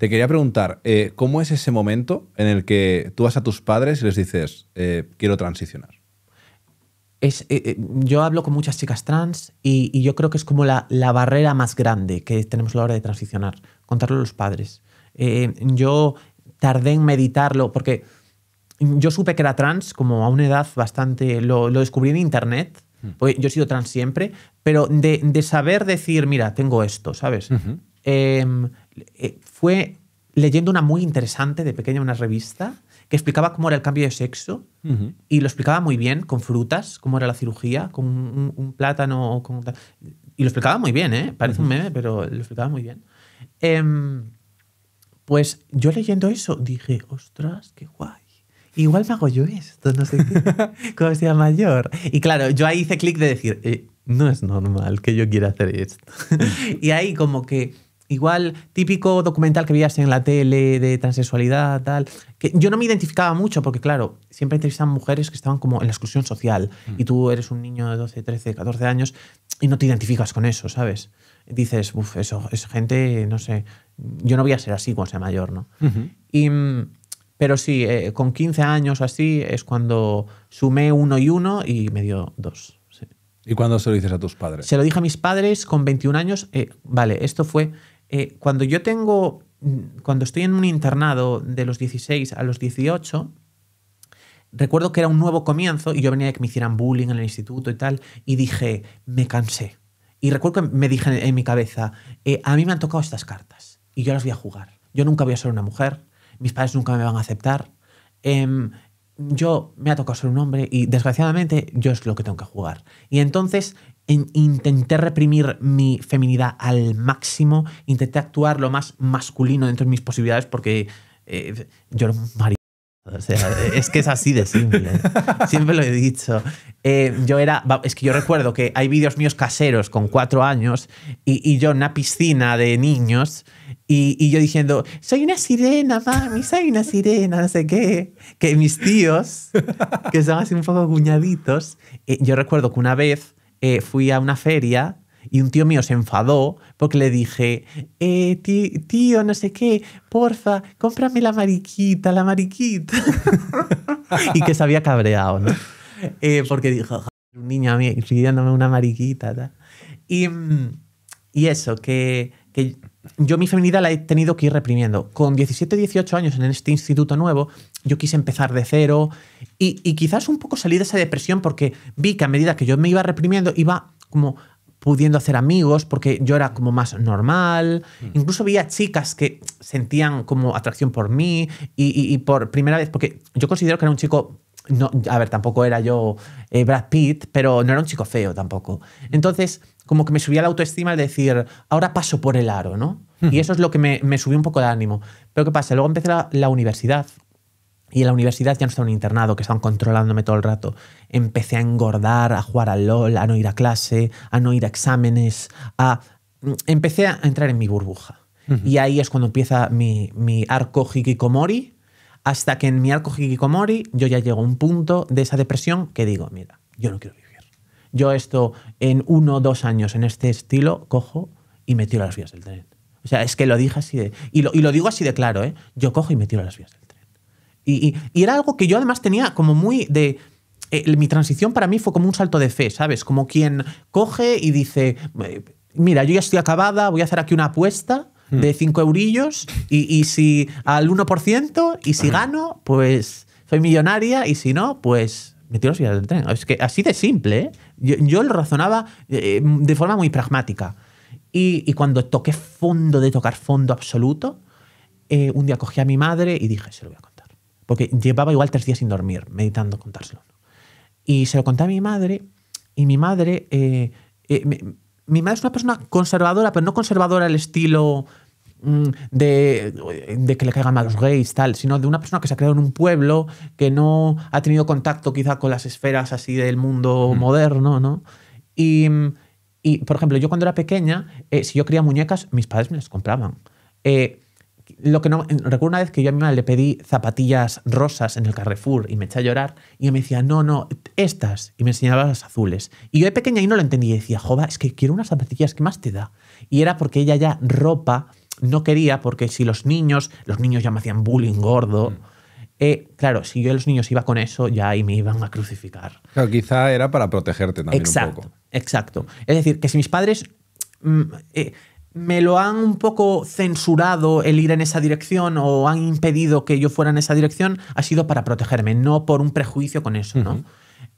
Te quería preguntar, eh, ¿cómo es ese momento en el que tú vas a tus padres y les dices, eh, quiero transicionar? Es, eh, yo hablo con muchas chicas trans y, yo creo que es como la, barrera más grande que tenemos a la hora de transicionar, contarlo a los padres. yo tardé en meditarlo porque yo supe que era trans como a una edad bastante, lo, descubrí en internet, mm. yo he sido trans siempre, pero de, de, saber decir, mira, tengo esto, ¿sabes? Em, eh, fue leyendo una muy interesante de pequeña, una revista, que explicaba cómo era el cambio de sexo y lo explicaba muy bien con frutas, cómo era la cirugía, con un, plátano. y lo explicaba muy bien, ¿eh? Parece un meme, pero lo explicaba muy bien. Em, pues yo leyendo eso dije, ostras, qué guay. Igual me hago yo esto, no sé qué, sea mayor. Y claro, yo ahí hice clic de decir, eh, no es normal que yo quiera hacer esto. y ahí como que Igual, típico documental que veías en la tele de transexualidad, tal. Que yo no me identificaba mucho porque, claro, siempre entrevistaban mujeres que estaban como en la exclusión social mm. y tú eres un niño de 12, 13, 14 años y no te identificas con eso, ¿sabes? Dices, uff, eso es gente, no sé, yo no voy a ser así cuando sea mayor, ¿no? y, mm, pero sí, eh, con 15 años o así es cuando sumé uno y uno y me dio dos. ¿Y cuándo se lo dices a tus padres? Se lo dije a mis padres con 21 años. Eh, vale, esto fue eh, cuando yo tengo, cuando estoy en un internado de los 16 a los 18, recuerdo que era un nuevo comienzo y yo venía de que me hicieran bullying en el instituto y tal, y dije, me cansé. Y recuerdo que me dije en mi cabeza, eh, a mí me han tocado estas cartas y yo las voy a jugar. Yo nunca voy a ser una mujer, mis padres nunca me van a aceptar. Em, yo me ha tocado ser un hombre y desgraciadamente yo es lo que tengo que jugar. Y entonces intenté reprimir mi feminidad al máximo, intenté actuar lo más masculino dentro de mis posibilidades porque eh, yo era un marido. es que es así de simple. ¿eh? Siempre lo he dicho. Eh, yo era. Es que yo recuerdo que hay vídeos míos caseros con cuatro años y, yo en una piscina de niños y, yo diciendo: Soy una sirena, mami, soy una sirena, no sé qué. Que mis tíos, que son así un poco cuñaditos, yo recuerdo que una vez eh, fui a una feria y un tío mío se enfadó porque le dije, eh, tío, no sé qué, porfa, cómprame la mariquita, la mariquita. y que se había cabreado, ¿no? Eh, porque dijo, un niño a mí pidiéndome una mariquita. Y, mm, y, eso, que, que yo mi feminidad la he tenido que ir reprimiendo. Con 17, 18 años en este instituto nuevo, yo quise empezar de cero y, quizás un poco salí de esa depresión porque vi que a medida que yo me iba reprimiendo, iba como pudiendo hacer amigos porque yo era como más normal. Mm. Incluso había chicas que sentían como atracción por mí y, por primera vez, porque yo considero que era un chico no, a ver, tampoco era yo eh, Brad Pitt, pero no era un chico feo tampoco. Entonces, como que me subía la autoestima al decir, ahora paso por el aro, ¿no? Y eso es lo que me, me subió un poco de ánimo. Pero ¿qué pasa? Luego empecé la, universidad. Y en la universidad ya no estaba en internado, que estaban controlándome todo el rato. Empecé a engordar, a jugar al LOL, a no ir a clase, a no ir a exámenes, a... Mm, empecé a entrar en mi burbuja. Y ahí es cuando empieza mi, mi arco hikikomori, hasta que en mi arco hikikomori yo ya llego a un punto de esa depresión que digo, mira, yo no quiero vivir. Yo esto en uno o dos años en este estilo cojo y me tiro a las vías del tren. O sea, es que lo dije así de... Y lo, digo así de claro, ¿eh? Yo cojo y me tiro a las vías del tren. Y, era algo que yo además tenía como muy de... Eh, mi transición para mí fue como un salto de fe, ¿sabes? Como quien coge y dice, eh, mira, yo ya estoy acabada, voy a hacer aquí una apuesta de 5 hmm. eurillos y, si al 1% y si gano, pues soy millonaria y si no, pues me tiro ya del tren. Es que así de simple, ¿eh? yo, lo razonaba eh, de forma muy pragmática. Y, cuando toqué fondo de tocar fondo absoluto, eh, un día cogí a mi madre y dije, se lo voy a contar. Porque llevaba igual tres días sin dormir, meditando contárselo. Y se lo conté a mi madre y mi madre mi madre es una persona conservadora, pero no conservadora al estilo mm, de, que le caigan mal los gays, tal, sino de una persona que se ha creado en un pueblo, que no ha tenido contacto quizá con las esferas así del mundo mm. moderno, ¿no? Y, por ejemplo, yo cuando era pequeña, eh, si yo quería muñecas, mis padres me las compraban. Eh, lo que no, recuerdo una vez que yo a mi madre le pedí zapatillas rosas en el Carrefour y me eché a llorar y me decía, no, no, estas. Y me enseñaba las azules. Y yo de pequeña y no lo entendía. Y decía, jova, es que quiero unas zapatillas, que más te da? Y era porque ella ya ropa no quería, porque si los niños, los niños ya me hacían bullying gordo. Mm. Eh, claro, si yo los niños iba con eso, ya ahí me iban a crucificar. Claro, quizá era para protegerte también exacto, un poco. Exacto. Es decir, que si mis padres mm, eh, me lo han un poco censurado el ir en esa dirección o han impedido que yo fuera en esa dirección, ha sido para protegerme, no por un prejuicio con eso, ¿no?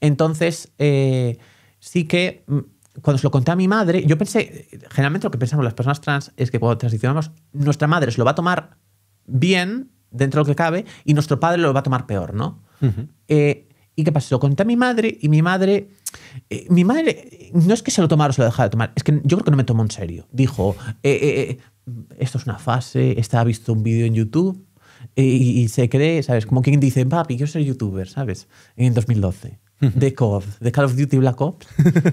Entonces, eh, sí que mm, cuando se lo conté a mi madre, yo pensé, generalmente lo que pensamos las personas trans es que cuando transicionamos, nuestra madre se lo va a tomar bien, dentro de lo que cabe, y nuestro padre lo va a tomar peor, ¿no? ¿Y qué pasó? conté a mi madre y mi madre. Eh, mi madre no es que se lo tomara o se lo dejara de tomar, es que yo creo que no me tomó en serio. Dijo: eh, eh, Esto es una fase, está visto un vídeo en YouTube y, se cree, ¿sabes? Como quien dice: Papi, yo soy youtuber, ¿sabes? En 2012 de de Call of Duty Black Ops.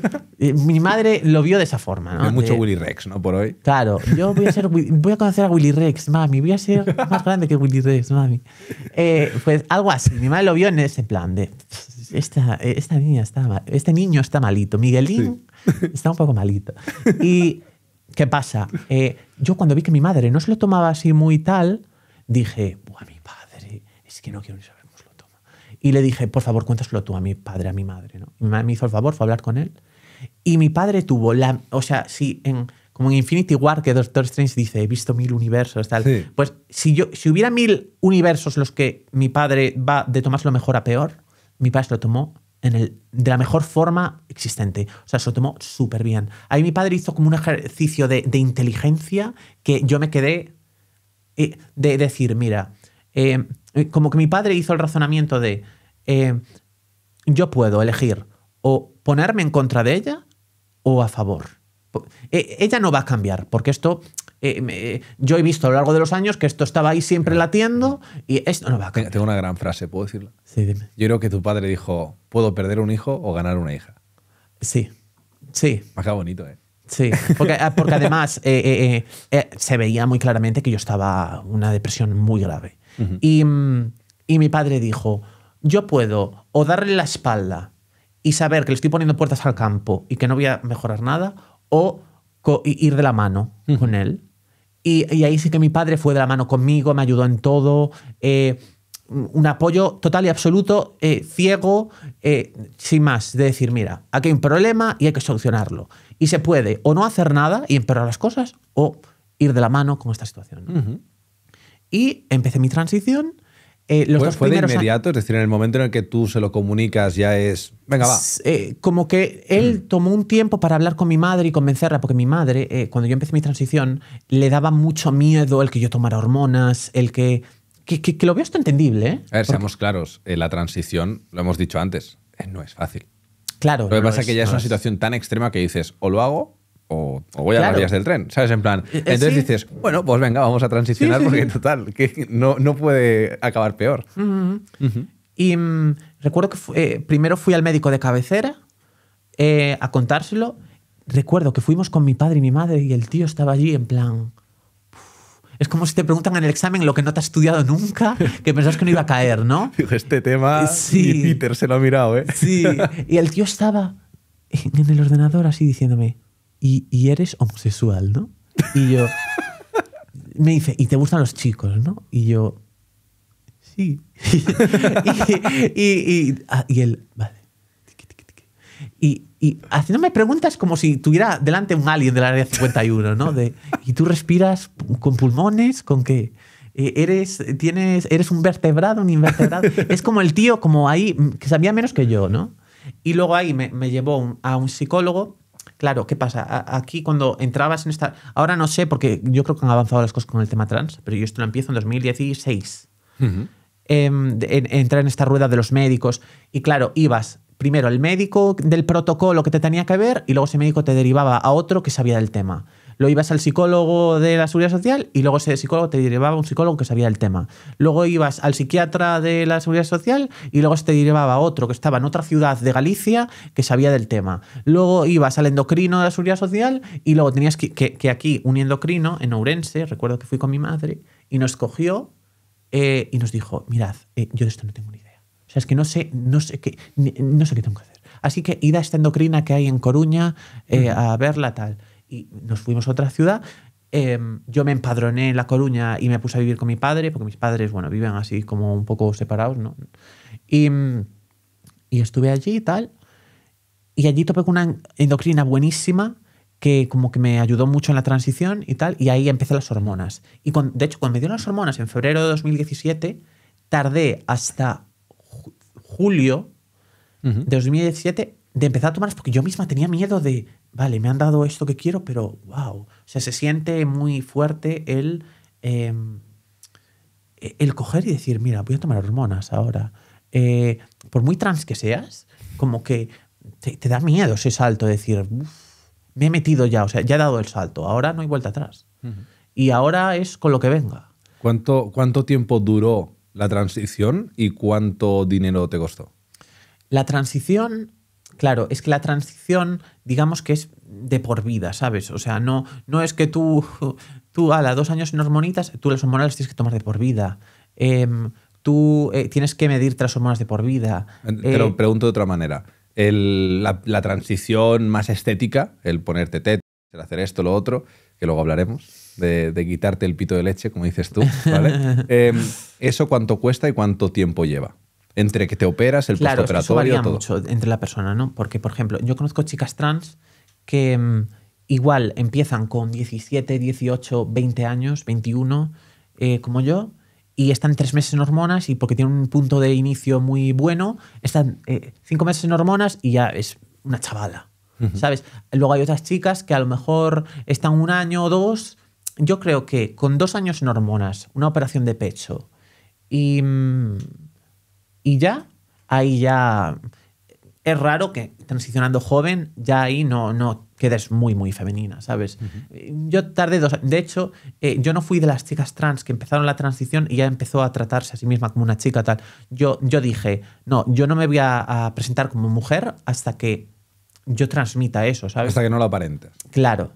Mi madre lo vio de esa forma, ¿no? mucho Willy Rex, ¿no? Por hoy. Claro, yo voy a conocer a Willy Rex, mami, voy a ser más grande que Willy Rex, mami. Eh, pues algo así. Mi madre lo vio en ese plan de esta, esta niña está mal, este niño está malito, Miguelín está un poco malito. Y ¿qué pasa? Eh, yo cuando vi que mi madre no se lo tomaba así muy tal, dije, "Buah, mi padre, es que no quiero saber. Y le dije, por favor, cuéntaselo tú a mi padre, a mi madre. ¿no? Mi madre me hizo el favor, fue a hablar con él. Y mi padre tuvo la. O sea, si en, como en Infinity War, que Doctor Strange dice, he visto mil universos, tal. Pues si, yo, si hubiera mil universos los que mi padre va de tomarse lo mejor a peor, mi padre se lo tomó en el, de la mejor forma existente. O sea, se lo tomó súper bien. Ahí mi padre hizo como un ejercicio de, de inteligencia que yo me quedé eh, de decir, mira, eh, eh, como que mi padre hizo el razonamiento de, eh, yo puedo elegir o ponerme en contra de ella o a favor. ella no va a cambiar, porque esto yo he visto a lo largo de los años que esto estaba ahí siempre latiendo y esto no va a cambiar. Tengo una gran frase, ¿puedo decirlo Sí, dime. Yo creo que tu padre dijo, ¿puedo perder un hijo o ganar una hija? Sí, sí. Me bonito, ¿eh? Sí, porque, ah, porque además se veía muy claramente que yo estaba una depresión muy grave. Mm, y, mi padre dijo, yo puedo o darle la espalda y saber que le estoy poniendo puertas al campo y que no voy a mejorar nada, o ir de la mano con él. Y, ahí sí que mi padre fue de la mano conmigo, me ayudó en todo. Eh, un apoyo total y absoluto, eh, ciego, eh, sin más, de decir, mira, aquí hay un problema y hay que solucionarlo. Y se puede o no hacer nada y empeorar las cosas, o ir de la mano con esta situación. Y empecé mi transición. Eh, lo fue de inmediato, es decir, en el momento en el que tú se lo comunicas ya es, venga, va. Eh, como que él mm. tomó un tiempo para hablar con mi madre y convencerla, porque mi madre, eh, cuando yo empecé mi transición, le daba mucho miedo el que yo tomara hormonas, el que... Que, lo veo esto entendible, A ver, seamos claros, la transición, lo hemos dicho antes, no es fácil. Claro. Lo que pasa es que ya es una situación tan extrema que dices, o lo hago o, voy a las vías del tren, ¿sabes? En plan. Eh, eh, entonces dices, bueno, pues venga, vamos a transicionar porque total, que no, no puede acabar peor. Y mm, recuerdo que eh, primero fui al médico de cabecera a contárselo. Recuerdo que fuimos con mi padre y mi madre y el tío estaba allí en plan. Es como si te preguntan en el examen lo que no te has estudiado nunca, que pensabas que no iba a caer, ¿no? Este tema, sí. y Peter se lo ha mirado, ¿eh? Sí, y el tío estaba en el ordenador así diciéndome, y, y eres homosexual, ¿no? Y yo, me dice, ¿y te gustan los chicos, no? Y yo, sí. y, y, y, ah, él, vale. Y, y haciéndome preguntas como si tuviera delante un alien la área 51, ¿no? De, ¿Y tú respiras con pulmones? ¿Con qué? Eh, eres, tienes, eres un vertebrado, un invertebrado. es como el tío, como ahí, que sabía menos que yo, ¿no? Y luego ahí me, me llevó a un psicólogo Claro, ¿qué pasa? Aquí cuando entrabas en esta... Ahora no sé, porque yo creo que han avanzado las cosas con el tema trans, pero yo esto lo empiezo en 2016. Em, entrar en esta rueda de los médicos y claro, ibas primero al médico del protocolo que te tenía que ver y luego ese médico te derivaba a otro que sabía del tema. Lo ibas al psicólogo de la seguridad social y luego ese psicólogo te derivaba a un psicólogo que sabía del tema. Luego ibas al psiquiatra de la seguridad social y luego se te derivaba a otro que estaba en otra ciudad de Galicia que sabía del tema. Luego ibas al endocrino de la seguridad social y luego tenías que, aquí un endocrino en Ourense, recuerdo que fui con mi madre, y nos cogió eh, y nos dijo, mirad, eh, yo de esto no tengo ni idea. O sea, es que no sé, no sé qué, no sé qué tengo que hacer. Así que ida a esta endocrina que hay en Coruña eh, a verla tal y nos fuimos a otra ciudad. Em, yo me empadroné en La Coruña y me puse a vivir con mi padre, porque mis padres, bueno, viven así como un poco separados, ¿no? Y, y estuve allí y tal. Y allí topé con una endocrina buenísima que como que me ayudó mucho en la transición y tal, y ahí empecé las hormonas. Y con, de hecho, cuando me dieron las hormonas en febrero de 2017, tardé hasta julio de 2017 de empezar a tomarlas porque yo misma tenía miedo de vale, me han dado esto que quiero, pero wow. O sea, se siente muy fuerte el, em, e-, el coger y decir, mira, voy a tomar hormonas ahora. Eh, por muy trans que seas, como que te, da miedo ese salto, de decir, me he metido ya, o sea, ya he dado el salto, ahora no hay vuelta atrás. Y ahora es con lo que venga. ¿Cuánto, ¿Cuánto tiempo duró la transición y cuánto dinero te costó? La transición Claro, es que la transición, digamos que es de por vida, ¿sabes? O sea, no, no es que tú, tú a la dos años en hormonitas, tú las hormonas las tienes que tomar de por vida. Em, tú eh, tienes que medir tres hormonas de por vida. Te eh, lo eh, pregunto de otra manera. la, transición más estética, el ponerte tet, el hacer esto, lo otro, que luego hablaremos, de, quitarte el pito de leche, como dices tú, ¿vale? Em, ¿Eso cuánto cuesta y cuánto tiempo lleva? entre que te operas, el claro, postoperatorio. Eso varía mucho entre la persona, ¿no? Porque, por ejemplo, yo conozco chicas trans que mm, igual empiezan con 17, 18, 20 años, 21, eh, como yo, y están tres meses en hormonas y porque tienen un punto de inicio muy bueno, están eh, cinco meses en hormonas y ya es una chavala, ¿sabes? Luego hay otras chicas que a lo mejor están un año o dos. Yo creo que con dos años en hormonas, una operación de pecho y... Mm, y ya, ahí ya eh, es raro que transicionando joven ya ahí no, no quedes muy, muy femenina, ¿sabes? Eh, yo tardé dos De hecho, eh, yo no fui de las chicas trans que empezaron la transición y ya empezó a tratarse a sí misma como una chica tal. Yo, yo dije, no, yo no me voy a, presentar como mujer hasta que yo transmita eso, ¿sabes? Hasta que no lo aparentes. Claro.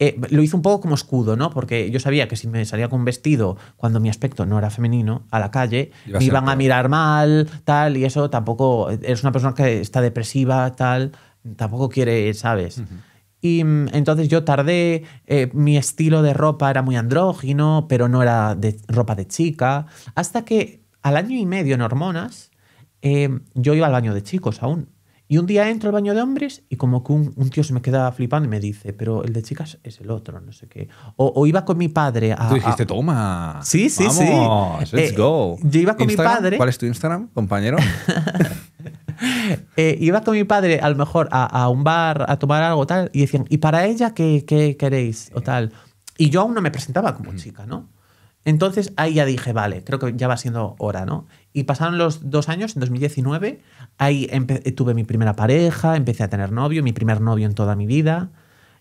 Eh, lo hice un poco como escudo, ¿no? Porque yo sabía que si me salía con vestido cuando mi aspecto no era femenino a la calle, me iban a, mirar mal, tal, y eso tampoco. es una persona que está depresiva, tal, tampoco quiere, ¿sabes? Y mm, entonces yo tardé, eh, mi estilo de ropa era muy andrógino, pero no era de ropa de chica, hasta que al año y medio en hormonas, eh, yo iba al baño de chicos aún. Y un día entro al baño de hombres y como que un, tío se me queda flipando y me dice, pero el de chicas es el otro, no sé qué. O, iba con mi padre a... Tú dijiste, toma. Sí, sí, vamos, sí. Let's eh, go. Yo iba con mi padre... ¿Cuál es tu Instagram, compañero? Eh, iba con mi padre a lo mejor a, un bar a tomar algo tal y decían, ¿y para ella qué, qué queréis? O tal. Y yo aún no me presentaba como chica, ¿no? Entonces ahí ya dije, vale, creo que ya va siendo hora, ¿no? Y pasaron los dos años, en 2019, ahí tuve mi primera pareja, empecé a tener novio, mi primer novio en toda mi vida.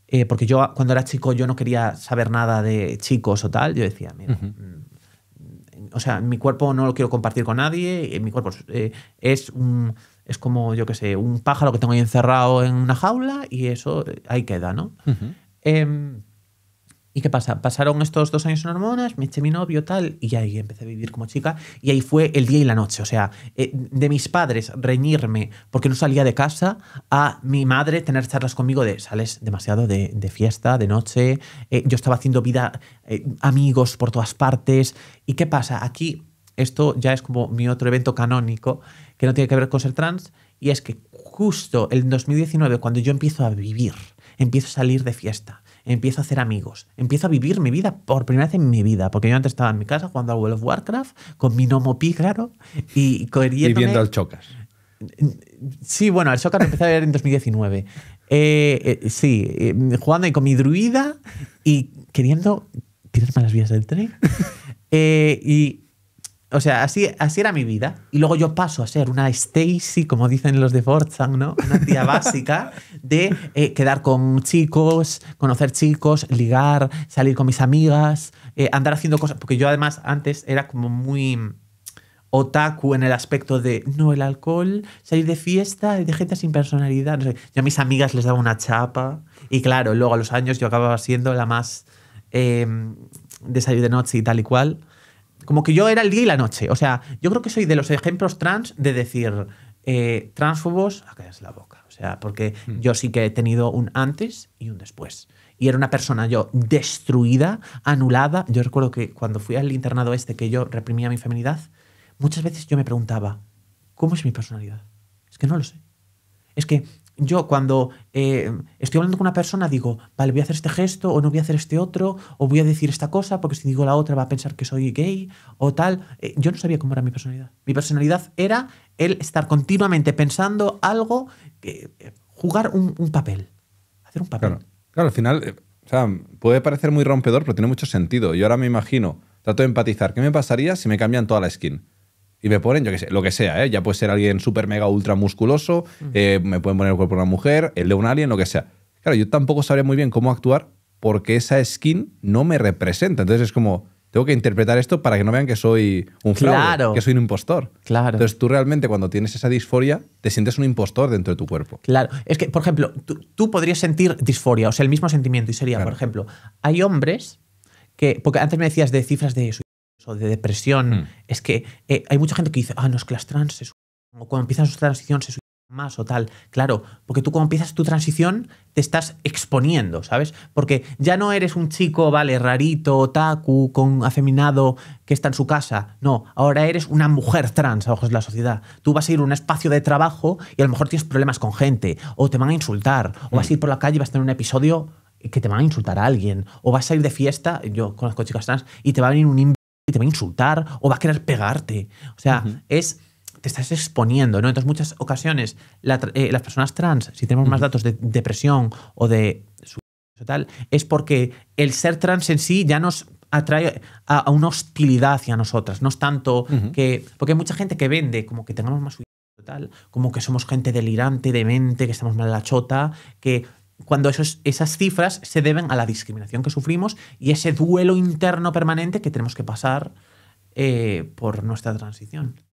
Eh, porque yo cuando era chico yo no quería saber nada de chicos o tal. Yo decía, mira, mm, o sea, mi cuerpo no lo quiero compartir con nadie, eh, mi cuerpo es eh, Es como, yo qué sé, un pájaro que tengo ahí encerrado en una jaula y eso ahí queda, ¿no? ¿Y qué pasa? Pasaron estos dos años en hormonas, me eché mi novio, tal, y ahí empecé a vivir como chica. Y ahí fue el día y la noche. O sea, eh, de mis padres reñirme porque no salía de casa, a mi madre tener charlas conmigo de sales demasiado de, fiesta, de noche. Eh, yo estaba haciendo vida, eh, amigos por todas partes. ¿Y qué pasa? Aquí, esto ya es como mi otro evento canónico que no tiene que ver con ser trans. Y es que justo el 2019, cuando yo empiezo a vivir, empiezo a salir de fiesta empiezo a hacer amigos, empiezo a vivir mi vida por primera vez en mi vida, porque yo antes estaba en mi casa jugando a World of Warcraft con mi Nomo Pi, claro, y corriendo. viendo al Chocas. Sí, bueno, al Chocas lo empecé a ver en 2019. Eh, eh, sí, eh, jugando ahí con mi druida y queriendo tienes malas las vías del tren. y o sea, así, así era mi vida. Y luego yo paso a ser una Stacy, como dicen los de Forza, ¿no? Una tía básica de eh, quedar con chicos, conocer chicos, ligar, salir con mis amigas, eh, andar haciendo cosas. Porque yo además antes era como muy otaku en el aspecto de no, el alcohol, salir de fiesta de gente sin personalidad. No Yo a mis amigas les daba una chapa y claro, luego a los años yo acababa siendo la más em, de salir de noche y tal y cual. Como que yo era el día y la noche. O sea, yo creo que soy de los ejemplos trans de decir eh, transfobos, a la boca. O sea, porque mm. yo sí que he tenido un antes y un después. Y era una persona yo destruida, anulada. Yo recuerdo que cuando fui al internado este, que yo reprimía mi feminidad, muchas veces yo me preguntaba, ¿cómo es mi personalidad? Es que no lo sé. Es que yo cuando eh, estoy hablando con una persona digo, vale, voy a hacer este gesto o no voy a hacer este otro, o voy a decir esta cosa, porque si digo la otra va a pensar que soy gay o tal. Eh, yo no sabía cómo era mi personalidad. Mi personalidad era el estar continuamente pensando algo, eh, jugar un, papel, hacer un papel. Claro, claro al final, o sea, puede parecer muy rompedor, pero tiene mucho sentido. Yo ahora me imagino, trato de empatizar, ¿qué me pasaría si me cambian toda la skin? y me ponen, yo qué sé, lo que sea, ¿eh? ya puede ser alguien súper mega ultra musculoso, eh, me pueden poner el cuerpo de una mujer, el de un alien, lo que sea. Claro, yo tampoco sabría muy bien cómo actuar porque esa skin no me representa. Entonces es como, tengo que interpretar esto para que no vean que soy un fraude, que soy un impostor. Claro. Entonces tú realmente cuando tienes esa disforia te sientes un impostor dentro de tu cuerpo. Claro, es que, por ejemplo, tú, podrías sentir disforia, o sea, el mismo sentimiento y sería, por ejemplo, hay hombres que, porque antes me decías de cifras de eso, o de depresión. Hmm. Es que eh, hay mucha gente que dice, ah, no, es que las trans se suben. o cuando empiezan su transición se suben más o tal. Claro, porque tú cuando empiezas tu transición te estás exponiendo, ¿sabes? Porque ya no eres un chico, vale, rarito, otaku, con afeminado que está en su casa. No, ahora eres una mujer trans a ojos de la sociedad. Tú vas a ir a un espacio de trabajo y a lo mejor tienes problemas con gente, o te van a insultar, o vas a hmm. ir por la calle y vas a tener un episodio que te van a insultar a alguien, o vas a ir de fiesta, yo conozco chicas trans, y te va a venir un y te va a insultar o va a querer pegarte. O sea, es te estás exponiendo, ¿no? Entonces, muchas ocasiones eh, las personas trans, si tenemos más datos de depresión o de su tal, es porque el ser trans en sí ya nos atrae a, una hostilidad hacia nosotras. No es tanto que. Porque hay mucha gente que vende como que tengamos más tal, como que somos gente delirante, demente, que estamos mal la chota, que cuando esas cifras se deben a la discriminación que sufrimos y ese duelo interno permanente que tenemos que pasar eh, por nuestra transición.